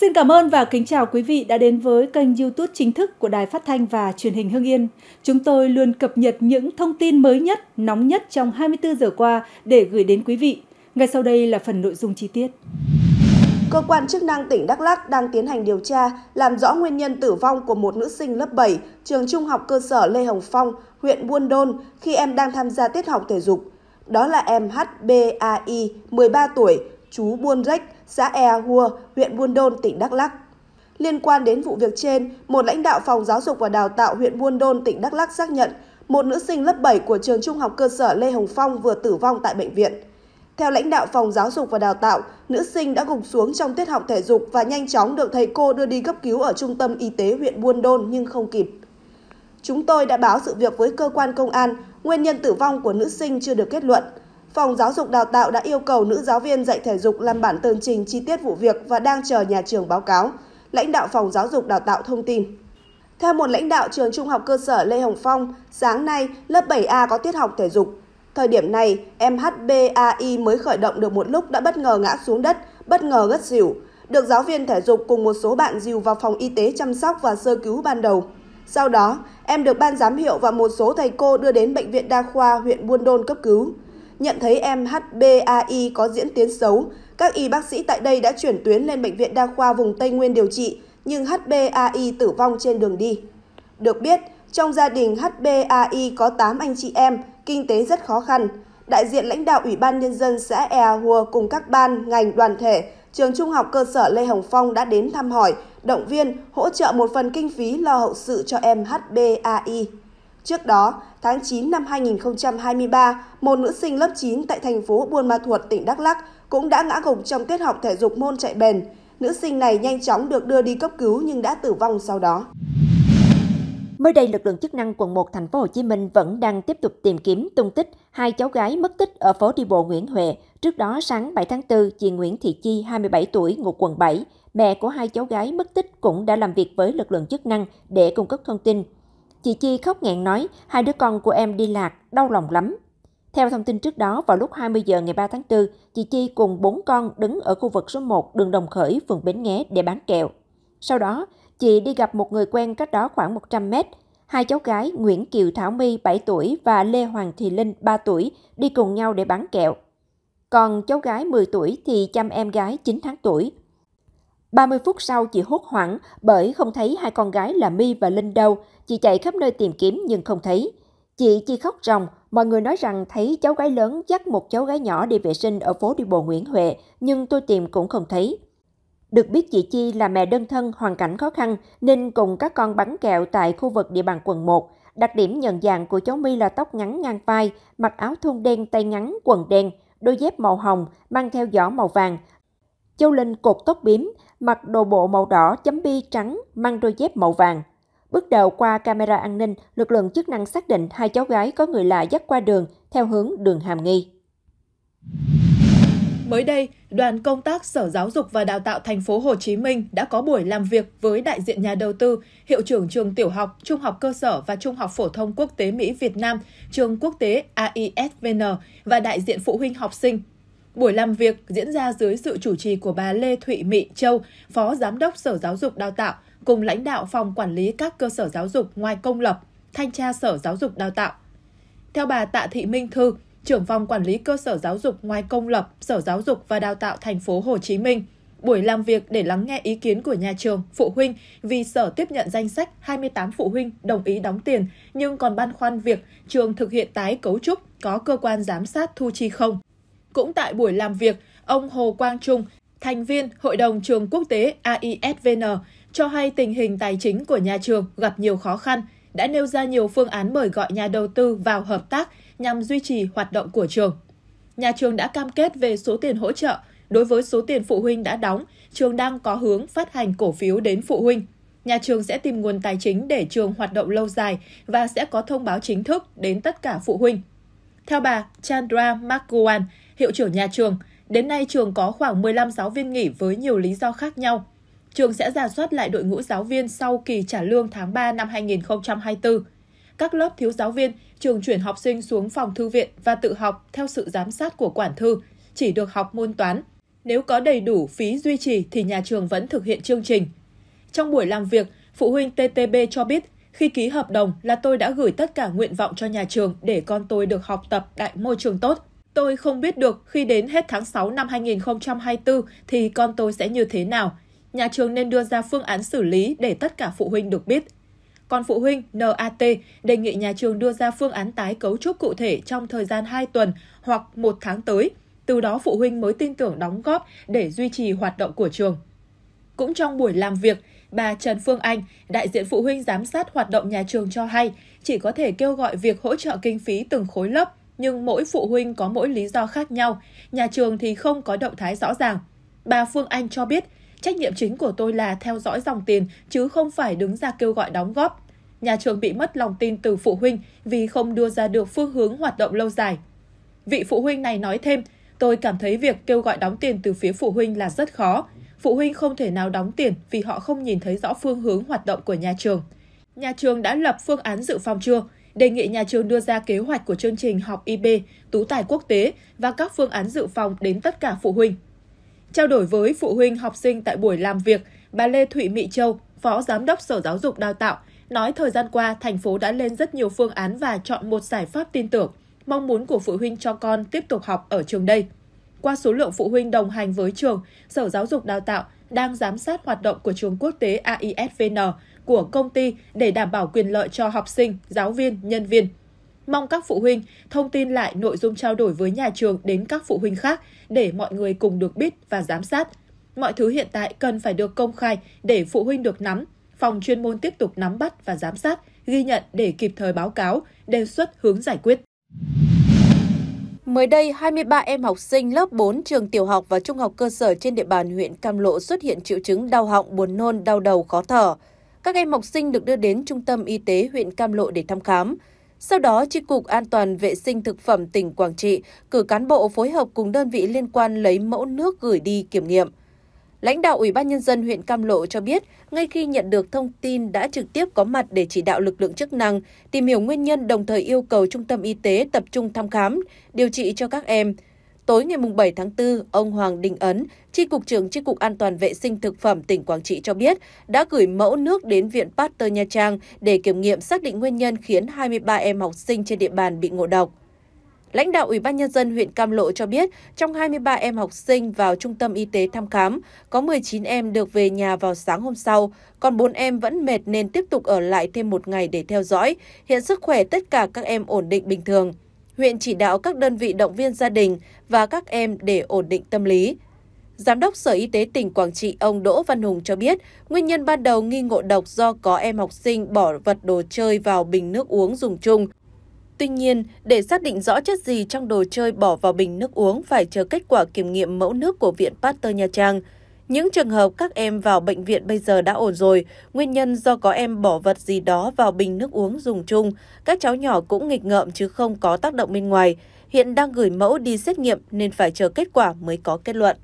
Xin cảm ơn và kính chào quý vị đã đến với kênh YouTube chính thức của Đài Phát thanh và Truyền hình Hưng Yên. Chúng tôi luôn cập nhật những thông tin mới nhất, nóng nhất trong 24 giờ qua để gửi đến quý vị. Ngay sau đây là phần nội dung chi tiết. Cơ quan chức năng tỉnh Đắk Lắc đang tiến hành điều tra, làm rõ nguyên nhân tử vong của một nữ sinh lớp 7, trường trung học cơ sở Lê Hồng Phong, huyện Buôn Đôn khi em đang tham gia tiết học thể dục. Đó là em HBAI, 13 tuổi, chú Buôn Rách, xã Ea Hua, huyện Buôn Đôn, tỉnh Đắk Lắk. Liên quan đến vụ việc trên, một lãnh đạo phòng giáo dục và đào tạo huyện Buôn Đôn, tỉnh Đắk Lắk xác nhận một nữ sinh lớp 7 của trường trung học cơ sở Lê Hồng Phong vừa tử vong tại bệnh viện. Theo lãnh đạo phòng giáo dục và đào tạo, nữ sinh đã gục xuống trong tiết học thể dục và nhanh chóng được thầy cô đưa đi cấp cứu ở trung tâm y tế huyện Buôn Đôn nhưng không kịp. Chúng tôi đã báo sự việc với cơ quan công an, nguyên nhân tử vong của nữ sinh chưa được kết luận. Phòng Giáo dục Đào tạo đã yêu cầu nữ giáo viên dạy thể dục làm bản tường trình chi tiết vụ việc và đang chờ nhà trường báo cáo. Lãnh đạo Phòng Giáo dục Đào tạo thông tin. Theo một lãnh đạo trường trung học cơ sở Lê Hồng Phong, sáng nay lớp 7A có tiết học thể dục. Thời điểm này, em HBAI mới khởi động được một lúc đã bất ngờ ngã xuống đất, bất ngờ gất xỉu. Được giáo viên thể dục cùng một số bạn dìu vào phòng y tế chăm sóc và sơ cứu ban đầu. Sau đó, em được ban giám hiệu và một số thầy cô đưa đến bệnh viện đa khoa huyện Buôn Đôn cấp cứu nhận thấy em HBAI có diễn tiến xấu. Các y bác sĩ tại đây đã chuyển tuyến lên Bệnh viện Đa khoa vùng Tây Nguyên điều trị, nhưng HBAI tử vong trên đường đi. Được biết, trong gia đình HBAI có 8 anh chị em, kinh tế rất khó khăn. Đại diện lãnh đạo Ủy ban Nhân dân xã Ea Hùa cùng các ban, ngành, đoàn thể, trường trung học cơ sở Lê Hồng Phong đã đến thăm hỏi, động viên, hỗ trợ một phần kinh phí lo hậu sự cho em HBAI. Trước đó, tháng 9 năm 2023, một nữ sinh lớp 9 tại thành phố Buôn Ma Thuột, tỉnh Đắk Lắk cũng đã ngã gục trong tiết học thể dục môn chạy bền. Nữ sinh này nhanh chóng được đưa đi cấp cứu nhưng đã tử vong sau đó. Mới đây, lực lượng chức năng quận 1 thành phố Hồ Chí Minh vẫn đang tiếp tục tìm kiếm tung tích hai cháu gái mất tích ở phố đi bộ Nguyễn Huệ. Trước đó, sáng 7 tháng 4, chị Nguyễn Thị Chi, 27 tuổi, ngụ quận 7, mẹ của hai cháu gái mất tích cũng đã làm việc với lực lượng chức năng để cung cấp thông tin. Chị Chi khóc nghẹn nói, hai đứa con của em đi lạc, đau lòng lắm. Theo thông tin trước đó, vào lúc 20 giờ ngày 3 tháng 4, chị Chi cùng bốn con đứng ở khu vực số 1 đường Đồng Khởi, phường Bến Nghé để bán kẹo. Sau đó, chị đi gặp một người quen cách đó khoảng 100 mét. Hai cháu gái Nguyễn Kiều Thảo My 7 tuổi và Lê Hoàng Thị Linh 3 tuổi đi cùng nhau để bán kẹo. Còn cháu gái 10 tuổi thì chăm em gái 9 tháng tuổi. 30 phút sau chị hốt hoảng bởi không thấy hai con gái là My và Linh đâu, chị chạy khắp nơi tìm kiếm nhưng không thấy. Chị chi khóc ròng, mọi người nói rằng thấy cháu gái lớn dắt một cháu gái nhỏ đi vệ sinh ở phố đi bộ Nguyễn Huệ, nhưng tôi tìm cũng không thấy. Được biết chị Chi là mẹ đơn thân hoàn cảnh khó khăn nên cùng các con bắn kẹo tại khu vực địa bàn quận 1. Đặc điểm nhận dạng của cháu My là tóc ngắn ngang vai, mặc áo thun đen tay ngắn, quần đen, đôi dép màu hồng, mang theo giỏ màu vàng. Châu Linh cột tóc bím, mặc đồ bộ màu đỏ chấm bi trắng, mang đôi dép màu vàng. Bước đầu qua camera an ninh, lực lượng chức năng xác định hai cháu gái có người lạ dắt qua đường theo hướng đường Hàm Nghi. Mới đây, đoàn công tác Sở Giáo dục và Đào tạo thành phố Hồ Chí Minh đã có buổi làm việc với đại diện nhà đầu tư, hiệu trưởng trường tiểu học, trung học cơ sở và trung học phổ thông quốc tế Mỹ Việt Nam, trường quốc tế AISVN và đại diện phụ huynh học sinh Buổi làm việc diễn ra dưới sự chủ trì của bà Lê Thụy Mị Châu, Phó Giám đốc Sở Giáo dục Đào tạo, cùng lãnh đạo Phòng Quản lý các cơ sở giáo dục ngoài công lập, Thanh tra Sở Giáo dục Đào tạo. Theo bà Tạ Thị Minh Thư, trưởng phòng quản lý cơ sở giáo dục ngoài công lập, Sở Giáo dục và Đào tạo thành phố Hồ Chí Minh, buổi làm việc để lắng nghe ý kiến của nhà trường, phụ huynh vì sở tiếp nhận danh sách 28 phụ huynh đồng ý đóng tiền nhưng còn băn khoăn việc trường thực hiện tái cấu trúc có cơ quan giám sát thu chi không. Cũng tại buổi làm việc, ông Hồ Quang Trung, thành viên Hội đồng trường quốc tế AISVN, cho hay tình hình tài chính của nhà trường gặp nhiều khó khăn, đã nêu ra nhiều phương án mời gọi nhà đầu tư vào hợp tác nhằm duy trì hoạt động của trường. Nhà trường đã cam kết về số tiền hỗ trợ. Đối với số tiền phụ huynh đã đóng, trường đang có hướng phát hành cổ phiếu đến phụ huynh. Nhà trường sẽ tìm nguồn tài chính để trường hoạt động lâu dài và sẽ có thông báo chính thức đến tất cả phụ huynh. Theo bà Chandra McGowan, hiệu trưởng nhà trường. Đến nay trường có khoảng 15 giáo viên nghỉ với nhiều lý do khác nhau. Trường sẽ giả soát lại đội ngũ giáo viên sau kỳ trả lương tháng 3 năm 2024. Các lớp thiếu giáo viên, trường chuyển học sinh xuống phòng thư viện và tự học theo sự giám sát của quản thư, chỉ được học môn toán. Nếu có đầy đủ phí duy trì thì nhà trường vẫn thực hiện chương trình. Trong buổi làm việc, phụ huynh TTB cho biết khi ký hợp đồng là tôi đã gửi tất cả nguyện vọng cho nhà trường để con tôi được học tập tại môi trường tốt. Tôi không biết được khi đến hết tháng 6 năm 2024 thì con tôi sẽ như thế nào. Nhà trường nên đưa ra phương án xử lý để tất cả phụ huynh được biết. Còn phụ huynh NAT đề nghị nhà trường đưa ra phương án tái cấu trúc cụ thể trong thời gian 2 tuần hoặc 1 tháng tới, từ đó phụ huynh mới tin tưởng đóng góp để duy trì hoạt động của trường. Cũng trong buổi làm việc, bà Trần Phương Anh, đại diện phụ huynh giám sát hoạt động nhà trường cho hay, chỉ có thể kêu gọi việc hỗ trợ kinh phí từng khối lớp nhưng mỗi phụ huynh có mỗi lý do khác nhau, nhà trường thì không có động thái rõ ràng. Bà Phương Anh cho biết, trách nhiệm chính của tôi là theo dõi dòng tiền chứ không phải đứng ra kêu gọi đóng góp. Nhà trường bị mất lòng tin từ phụ huynh vì không đưa ra được phương hướng hoạt động lâu dài. Vị phụ huynh này nói thêm, tôi cảm thấy việc kêu gọi đóng tiền từ phía phụ huynh là rất khó. Phụ huynh không thể nào đóng tiền vì họ không nhìn thấy rõ phương hướng hoạt động của nhà trường. Nhà trường đã lập phương án dự phòng chưa? đề nghị nhà trường đưa ra kế hoạch của chương trình học IB, tú tài quốc tế và các phương án dự phòng đến tất cả phụ huynh. Trao đổi với phụ huynh học sinh tại buổi làm việc, bà Lê Thụy Mỹ Châu, Phó Giám đốc Sở Giáo dục Đào tạo, nói thời gian qua thành phố đã lên rất nhiều phương án và chọn một giải pháp tin tưởng, mong muốn của phụ huynh cho con tiếp tục học ở trường đây. Qua số lượng phụ huynh đồng hành với trường, Sở Giáo dục Đào tạo đang giám sát hoạt động của trường quốc tế AISVN của công ty để đảm bảo quyền lợi cho học sinh, giáo viên, nhân viên. Mong các phụ huynh thông tin lại nội dung trao đổi với nhà trường đến các phụ huynh khác để mọi người cùng được biết và giám sát. Mọi thứ hiện tại cần phải được công khai để phụ huynh được nắm, phòng chuyên môn tiếp tục nắm bắt và giám sát, ghi nhận để kịp thời báo cáo, đề xuất hướng giải quyết. Mới đây, 23 em học sinh lớp 4 trường tiểu học và trung học cơ sở trên địa bàn huyện Cam Lộ xuất hiện triệu chứng đau họng, buồn nôn, đau đầu, khó thở các em học sinh được đưa đến Trung tâm Y tế huyện Cam Lộ để thăm khám. Sau đó, Tri Cục An toàn Vệ sinh Thực phẩm tỉnh Quảng Trị cử cán bộ phối hợp cùng đơn vị liên quan lấy mẫu nước gửi đi kiểm nghiệm. Lãnh đạo Ủy ban Nhân dân huyện Cam Lộ cho biết, ngay khi nhận được thông tin đã trực tiếp có mặt để chỉ đạo lực lượng chức năng, tìm hiểu nguyên nhân đồng thời yêu cầu Trung tâm Y tế tập trung thăm khám, điều trị cho các em – Tối ngày 7 tháng 4, ông Hoàng Đình Ấn, Tri Cục trưởng Tri Cục An toàn Vệ sinh Thực phẩm tỉnh Quảng Trị cho biết đã gửi mẫu nước đến Viện Pasteur Nha Trang để kiểm nghiệm xác định nguyên nhân khiến 23 em học sinh trên địa bàn bị ngộ độc. Lãnh đạo Ủy ban Nhân dân huyện Cam Lộ cho biết, trong 23 em học sinh vào trung tâm y tế thăm khám, có 19 em được về nhà vào sáng hôm sau, còn 4 em vẫn mệt nên tiếp tục ở lại thêm một ngày để theo dõi. Hiện sức khỏe tất cả các em ổn định bình thường huyện chỉ đạo các đơn vị động viên gia đình và các em để ổn định tâm lý. Giám đốc Sở Y tế tỉnh Quảng Trị ông Đỗ Văn Hùng cho biết, nguyên nhân ban đầu nghi ngộ độc do có em học sinh bỏ vật đồ chơi vào bình nước uống dùng chung. Tuy nhiên, để xác định rõ chất gì trong đồ chơi bỏ vào bình nước uống phải chờ kết quả kiểm nghiệm mẫu nước của Viện Pasteur Nha Trang – những trường hợp các em vào bệnh viện bây giờ đã ổn rồi, nguyên nhân do có em bỏ vật gì đó vào bình nước uống dùng chung. Các cháu nhỏ cũng nghịch ngợm chứ không có tác động bên ngoài. Hiện đang gửi mẫu đi xét nghiệm nên phải chờ kết quả mới có kết luận.